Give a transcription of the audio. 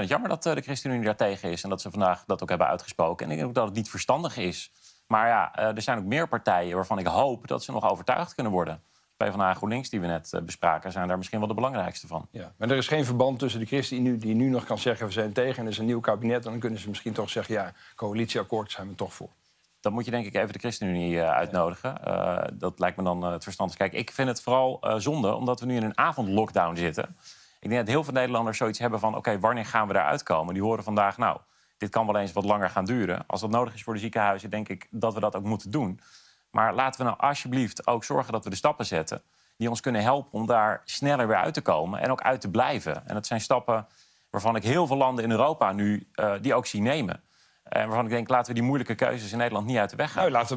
Het jammer dat eh, de ChristenUnie daar tegen is en dat ze vandaag dat ook hebben uitgesproken. En ik denk ook dat het niet verstandig is. Maar ja, eh, er zijn ook meer partijen waarvan ik hoop dat ze nog overtuigd kunnen worden. Bij vandaag GroenLinks, die we net eh, bespraken, zijn daar misschien wel de belangrijkste van. Ja, maar er is geen verband tussen de ChristenUnie, die nu nog kan zeggen we zijn tegen, en er is een nieuw kabinet. En dan kunnen ze misschien toch zeggen: ja, coalitieakkoord zijn we toch voor. Dan moet je denk ik even de ChristenUnie uitnodigen. dat lijkt me dan het verstandig. Kijk, ik vind het vooral zonde, omdat we nu in een avondlockdown zitten. Ik denk dat heel veel Nederlanders zoiets hebben van... oké, wanneer gaan we daaruit komen? Die horen vandaag, nou, dit kan wel eens wat langer gaan duren. Als dat nodig is voor de ziekenhuizen, denk ik dat we dat ook moeten doen. Maar laten we nou alsjeblieft ook zorgen dat we de stappen zetten... die ons kunnen helpen om daar sneller weer uit te komen en ook uit te blijven. En dat zijn stappen waarvan ik heel veel landen in Europa nu eh, die ook zie nemen. En waarvan ik denk, laten we die moeilijke keuzes in Nederland niet uit de weg gaan. Nou,